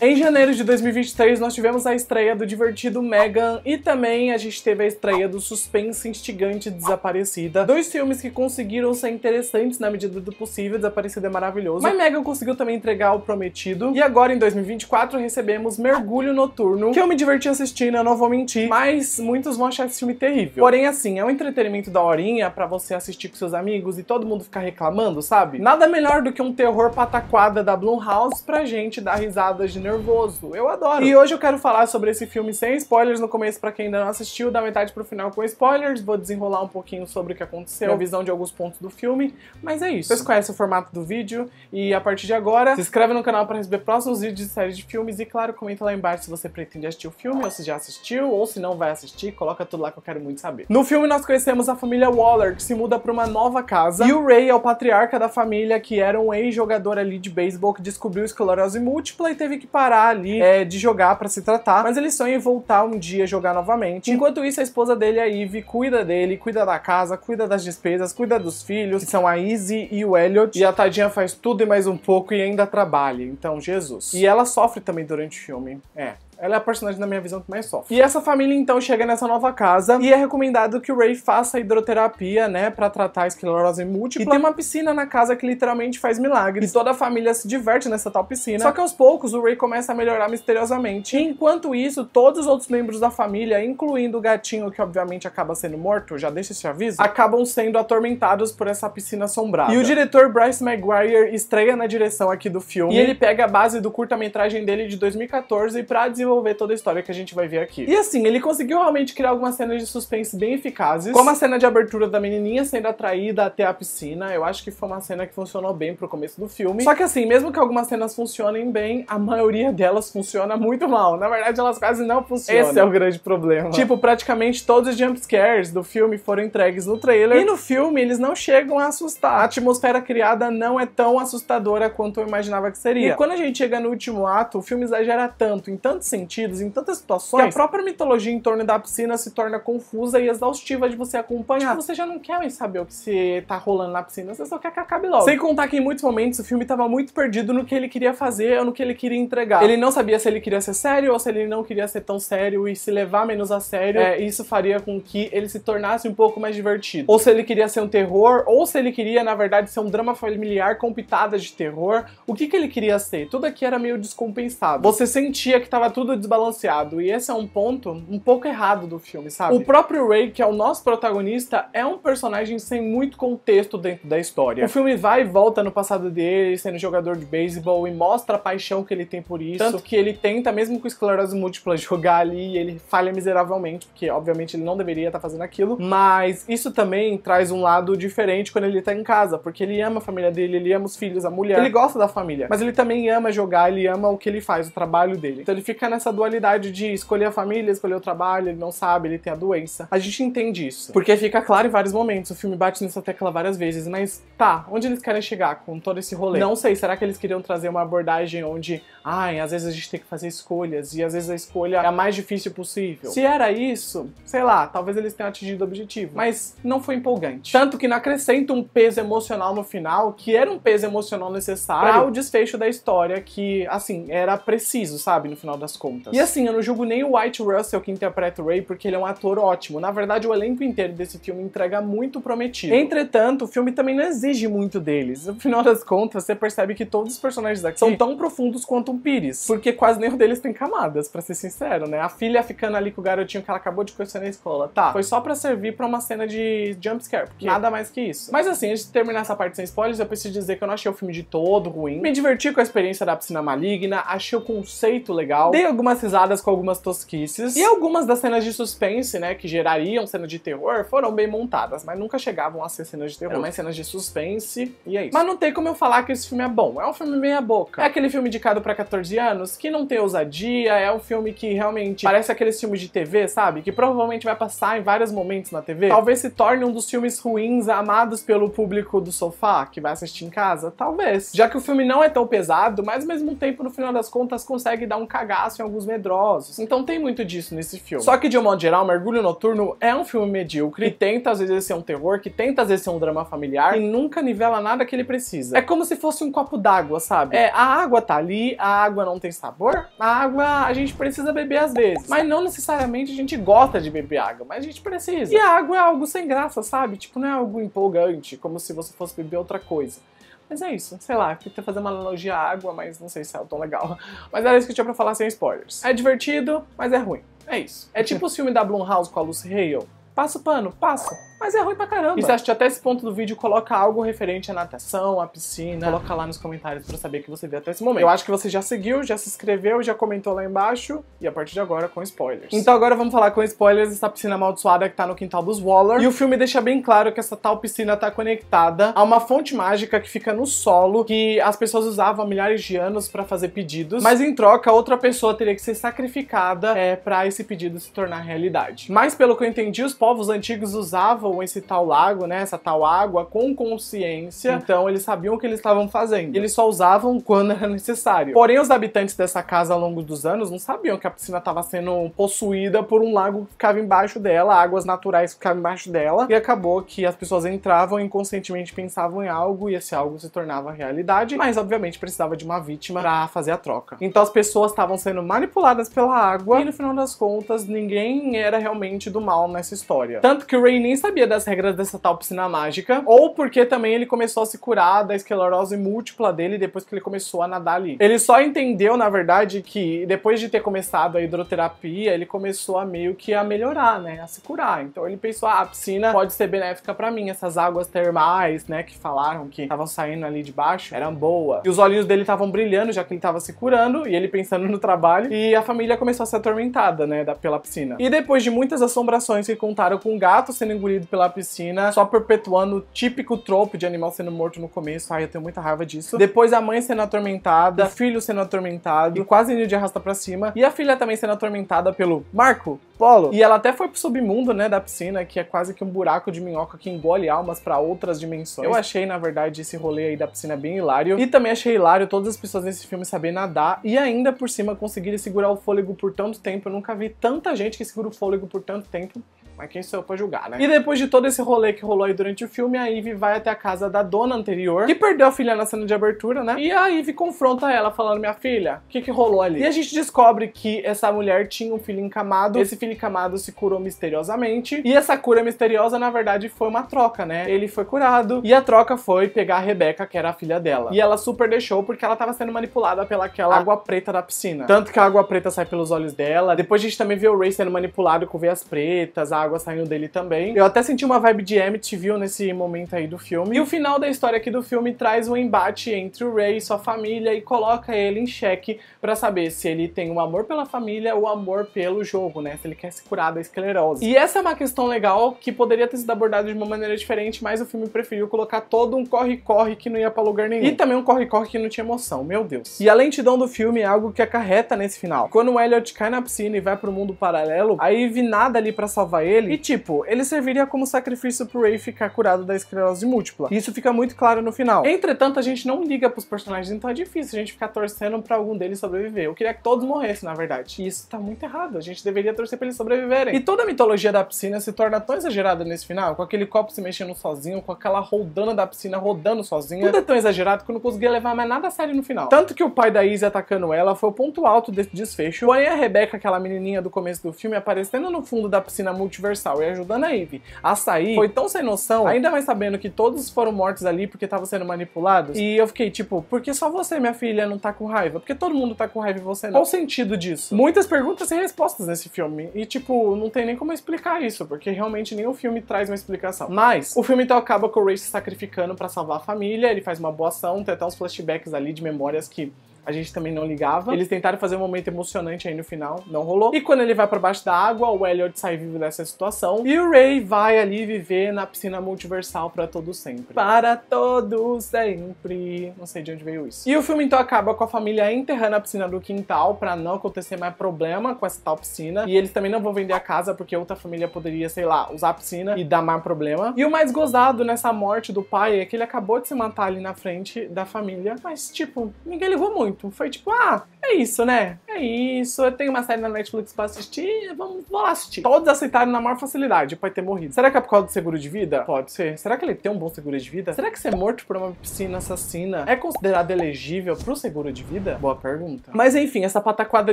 Em janeiro de 2023, nós tivemos a estreia do divertido Megan e também a gente teve a estreia do suspense instigante Desaparecida. Dois filmes que conseguiram ser interessantes na medida do possível, Desaparecida é maravilhoso. Mas Megan conseguiu também entregar o prometido. E agora, em 2024, recebemos Mergulho Noturno, que eu me diverti assistindo, eu não vou mentir, mas muitos vão achar esse filme terrível. Porém, assim, é um entretenimento da horinha para você assistir com seus amigos e todo mundo ficar reclamando, sabe? Nada melhor do que um terror pataquada da Blumhouse pra gente dar risadas de nervoso. Eu adoro. E hoje eu quero falar sobre esse filme sem spoilers no começo para quem ainda não assistiu, da metade pro final com spoilers. Vou desenrolar um pouquinho sobre o que aconteceu, a visão de alguns pontos do filme, mas é isso. Vocês conhecem o formato do vídeo e a partir de agora, se inscreve no canal para receber próximos vídeos de séries de filmes e claro, comenta lá embaixo se você pretende assistir o filme ou se já assistiu ou se não vai assistir, coloca tudo lá que eu quero muito saber. No filme nós conhecemos a família Waller, que se muda para uma nova casa e o Ray é o patriarca da família que era um ex-jogador ali de beisebol que descobriu esclerose múltipla e teve que parar ali é, é de jogar para se tratar, mas ele sonha em voltar um dia jogar novamente. Enquanto isso, a esposa dele, a Eve, cuida dele, cuida da casa, cuida das despesas, cuida dos filhos, que são a Izzy e o Elliot, e a tadinha faz tudo e mais um pouco e ainda trabalha. Então, Jesus. E ela sofre também durante o filme. É. Ela é a personagem, na minha visão, que mais sofre. E essa família, então, chega nessa nova casa e é recomendado que o Ray faça hidroterapia, né, pra tratar a esclerose múltipla. E tem uma piscina na casa que literalmente faz milagres. E toda a família se diverte nessa tal piscina. Só que aos poucos, o Ray começa a melhorar misteriosamente. E, enquanto isso, todos os outros membros da família, incluindo o gatinho, que obviamente acaba sendo morto, já deixa esse aviso, acabam sendo atormentados por essa piscina assombrada. E o diretor Bryce Mcguire estreia na direção aqui do filme. E ele pega a base do curta-metragem dele de 2014 pra desenvolver desenvolver toda a história que a gente vai ver aqui. E assim, ele conseguiu realmente criar algumas cenas de suspense bem eficazes, como a cena de abertura da menininha sendo atraída até a piscina. Eu acho que foi uma cena que funcionou bem pro começo do filme. Só que assim, mesmo que algumas cenas funcionem bem, a maioria delas funciona muito mal. Na verdade, elas quase não funcionam. Esse é o grande problema. Tipo, praticamente todos os jumpscares do filme foram entregues no trailer. E no filme, eles não chegam a assustar. A atmosfera criada não é tão assustadora quanto eu imaginava que seria. E quando a gente chega no último ato, o filme exagera tanto, em tantos sentidos, em tantas situações, que a própria mitologia em torno da piscina se torna confusa e exaustiva de você acompanhar. Tipo, você já não quer mais saber o que se tá rolando na piscina, você só quer que acabe logo. Sem contar que em muitos momentos o filme tava muito perdido no que ele queria fazer ou no que ele queria entregar. Ele não sabia se ele queria ser sério ou se ele não queria ser tão sério e se levar menos a sério. É, isso faria com que ele se tornasse um pouco mais divertido. Ou se ele queria ser um terror, ou se ele queria, na verdade, ser um drama familiar com pitadas de terror. O que, que ele queria ser? Tudo aqui era meio descompensado. Você sentia que tava tudo tudo desbalanceado. E esse é um ponto um pouco errado do filme, sabe? O próprio Ray, que é o nosso protagonista, é um personagem sem muito contexto dentro da história. O filme vai e volta no passado dele, sendo jogador de beisebol, e mostra a paixão que ele tem por isso. Tanto que ele tenta, mesmo com esclerose múltipla, jogar ali e ele falha miseravelmente, porque obviamente ele não deveria estar tá fazendo aquilo. Mas isso também traz um lado diferente quando ele tá em casa, porque ele ama a família dele, ele ama os filhos, a mulher, ele gosta da família, mas ele também ama jogar, ele ama o que ele faz, o trabalho dele. Então ele fica nessa nessa dualidade de escolher a família, escolher o trabalho, ele não sabe, ele tem a doença. A gente entende isso. Porque fica claro em vários momentos, o filme bate nessa tecla várias vezes, mas tá, onde eles querem chegar com todo esse rolê? Não sei, será que eles queriam trazer uma abordagem onde, ai, às vezes a gente tem que fazer escolhas e às vezes a escolha é a mais difícil possível? Se era isso, sei lá, talvez eles tenham atingido o objetivo, mas não foi empolgante. Tanto que não acrescenta um peso emocional no final, que era um peso emocional necessário para o desfecho da história que, assim, era preciso, sabe, no final das contas contas. E assim, eu não julgo nem o White Russell que interpreta o Ray, porque ele é um ator ótimo. Na verdade, o elenco inteiro desse filme entrega muito prometido. Entretanto, o filme também não exige muito deles. No final das contas, você percebe que todos os personagens aqui são tão profundos quanto um pires, porque quase nenhum deles tem camadas, para ser sincero, né? A filha ficando ali com o garotinho que ela acabou de conhecer na escola, tá, foi só para servir para uma cena de jumpscare, porque nada mais que isso. Mas assim, antes de terminar essa parte sem spoilers, eu preciso dizer que eu não achei o filme de todo ruim. Me diverti com a experiência da piscina maligna, achei o conceito legal, dei algumas risadas com algumas tosquices. E algumas das cenas de suspense, né, que gerariam cenas de terror, foram bem montadas, mas nunca chegavam a ser cenas de terror. Eram mais cenas de suspense e é isso. Mas não tem como eu falar que esse filme é bom. É um filme meia boca. É, é aquele filme indicado para 14 anos que não tem ousadia, é um filme que realmente parece aqueles filmes de TV, sabe? Que provavelmente vai passar em vários momentos na TV. Talvez se torne um dos filmes ruins amados pelo público do sofá que vai assistir em casa, talvez. Já que o filme não é tão pesado, mas ao mesmo tempo no final das contas consegue dar um cagaço nascem alguns medrosos. Então tem muito disso nesse filme. Só que de um modo geral, Mergulho Noturno é um filme medíocre que tenta às vezes ser um terror, que tenta às vezes ser um drama familiar e nunca nivela nada que ele precisa. É como se fosse um copo d'água, sabe? É, a água tá ali, a água não tem sabor, a água a gente precisa beber às vezes, mas não necessariamente a gente gosta de beber água, mas a gente precisa. E a água é algo sem graça, sabe? Tipo, não é algo empolgante, como se você fosse beber outra coisa. Mas é isso, sei lá, queria fazer uma analogia à água, mas não sei se é tão legal. Mas era isso que eu tinha pra falar sem spoilers. É divertido, mas é ruim. É isso. É tipo o filme da Blumhouse com a Lucy Hale. Passa o pano, passa. Mas é ruim pra caramba. E se assistir até esse ponto do vídeo, coloca algo referente à natação, à piscina. Coloca lá nos comentários pra saber que você viu até esse momento. Eu acho que você já seguiu, já se inscreveu, já comentou lá embaixo. E a partir de agora, com spoilers. Então agora vamos falar com spoilers dessa piscina amaldiçoada que tá no quintal dos Waller. E o filme deixa bem claro que essa tal piscina tá conectada a uma fonte mágica que fica no solo, que as pessoas usavam há milhares de anos pra fazer pedidos. Mas em troca, outra pessoa teria que ser sacrificada é, pra esse pedido se tornar realidade. Mas pelo que eu entendi, os povos antigos usavam usavam esse tal lago, né, essa tal água, com consciência. Então eles sabiam o que eles estavam fazendo. Eles só usavam quando era necessário. Porém, os habitantes dessa casa ao longo dos anos não sabiam que a piscina estava sendo possuída por um lago que ficava embaixo dela, águas naturais que ficavam embaixo dela, e acabou que as pessoas entravam inconscientemente pensavam em algo e esse algo se tornava realidade, mas obviamente precisava de uma vítima para fazer a troca. Então as pessoas estavam sendo manipuladas pela água e no final das contas ninguém era realmente do mal nessa história. Tanto que o Ray nem sabia sabia das regras dessa tal piscina mágica, ou porque também ele começou a se curar da esclerose múltipla dele depois que ele começou a nadar ali. Ele só entendeu, na verdade, que depois de ter começado a hidroterapia, ele começou a meio que a melhorar, né, a se curar. Então ele pensou, ah, a piscina pode ser benéfica para mim, essas águas termais, né, que falaram que estavam saindo ali de baixo, eram boa. E os olhinhos dele estavam brilhando, já que ele estava se curando e ele pensando no trabalho, e a família começou a ser atormentada, né, da, pela piscina. E depois de muitas assombrações que contaram com o gato sendo engolido pela piscina, só perpetuando o típico trope de animal sendo morto no começo. Ai, eu tenho muita raiva disso. Depois a mãe sendo atormentada, o filho sendo atormentado, e quase indo de arrasta pra cima. E a filha também sendo atormentada pelo Marco, Polo. E ela até foi pro submundo, né, da piscina, que é quase que um buraco de minhoca que engole almas para outras dimensões. Eu achei, na verdade, esse rolê aí da piscina bem hilário. E também achei hilário todas as pessoas nesse filme saber nadar e ainda por cima conseguirem segurar o fôlego por tanto tempo. Eu nunca vi tanta gente que segura o fôlego por tanto tempo. Mas quem sou eu pra julgar, né? E depois de todo esse rolê que rolou aí durante o filme, a Ivy vai até a casa da dona anterior, que perdeu a filha na cena de abertura, né? E a Ivy confronta ela, falando: Minha filha, o que, que rolou ali? E a gente descobre que essa mulher tinha um filho encamado, esse filho encamado se curou misteriosamente, e essa cura misteriosa, na verdade, foi uma troca, né? Ele foi curado, e a troca foi pegar a Rebeca, que era a filha dela. E ela super deixou porque ela tava sendo manipulada pela aquela ah. água preta da piscina. Tanto que a água preta sai pelos olhos dela. Depois a gente também vê o Ray sendo manipulado com veias pretas, a água saindo dele também. Eu até senti uma vibe de viu nesse momento aí do filme. E o final da história aqui do filme traz um embate entre o Ray e sua família e coloca ele em xeque para saber se ele tem um amor pela família ou amor pelo jogo, né? Se ele quer se curar da esclerose. E essa é uma questão legal que poderia ter sido abordada de uma maneira diferente, mas o filme preferiu colocar todo um corre-corre que não ia pra lugar nenhum. E também um corre-corre que não tinha emoção, meu Deus. E a lentidão do filme é algo que acarreta nesse final. Quando o Elliot cai na piscina e vai pro mundo paralelo, aí nada ali para salvar ele dele. E tipo, ele serviria como sacrifício pro Ray ficar curado da esclerose múltipla. E isso fica muito claro no final. Entretanto, a gente não liga pros personagens, então é difícil a gente ficar torcendo pra algum deles sobreviver. Eu queria que todos morressem, na verdade. E isso tá muito errado. A gente deveria torcer pra eles sobreviverem. E toda a mitologia da piscina se torna tão exagerada nesse final, com aquele copo se mexendo sozinho, com aquela roldana da piscina rodando sozinha. Tudo é tão exagerado que eu não conseguia levar mais nada a sério no final. Tanto que o pai da Izzy atacando ela foi o ponto alto desse desfecho. Porém, a Rebeca, aquela menininha do começo do filme, aparecendo no fundo da piscina multiversal. Universal e ajudando a Eve a sair, foi tão sem noção, ainda mais sabendo que todos foram mortos ali porque estavam sendo manipulados. E eu fiquei tipo, por que só você, minha filha, não tá com raiva? Porque todo mundo tá com raiva e você não. Qual o sentido disso? Muitas perguntas sem respostas nesse filme. E tipo, não tem nem como explicar isso, porque realmente nem o filme traz uma explicação. Mas o filme então acaba com o Ray se sacrificando para salvar a família, ele faz uma boa ação, tem até uns flashbacks ali de memórias que a gente também não ligava. Eles tentaram fazer um momento emocionante aí no final, não rolou. E quando ele vai para baixo da água, o Elliot sai vivo dessa situação. E o Ray vai ali viver na piscina multiversal para todo sempre. Para todo sempre. Não sei de onde veio isso. E o filme então acaba com a família enterrando a piscina do quintal para não acontecer mais problema com essa tal piscina. E eles também não vão vender a casa porque outra família poderia, sei lá, usar a piscina e dar mais problema. E o mais gozado nessa morte do pai é que ele acabou de se matar ali na frente da família, mas tipo, ninguém ligou muito junto. Foi tipo, ah, é isso, né? É isso, eu tenho uma série na Netflix pra assistir, vamos, vou lá assistir. Todos aceitaram na maior facilidade, pode ter morrido. Será que é por causa do seguro de vida? Pode ser. Será que ele tem um bom seguro de vida? Será que ser morto por uma piscina assassina é considerado elegível pro seguro de vida? Boa pergunta. Mas enfim, essa pataquada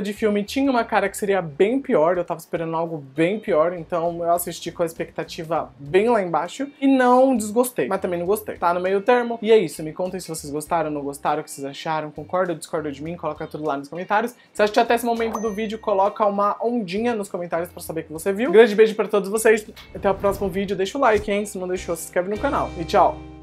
de filme tinha uma cara que seria bem pior, eu tava esperando algo bem pior, então eu assisti com a expectativa bem lá embaixo e não desgostei, mas também não gostei. Tá no meio termo. E é isso, me contem se vocês gostaram, não gostaram, o que vocês acharam, concordam, discordam de mim, coloca tudo lá nos comentários. Se acha assistiu até esse momento do vídeo, coloca uma ondinha nos comentários pra saber que você viu. grande beijo pra todos vocês, até o próximo vídeo, deixa o like, hein? Se não deixou, se inscreve no canal. E tchau!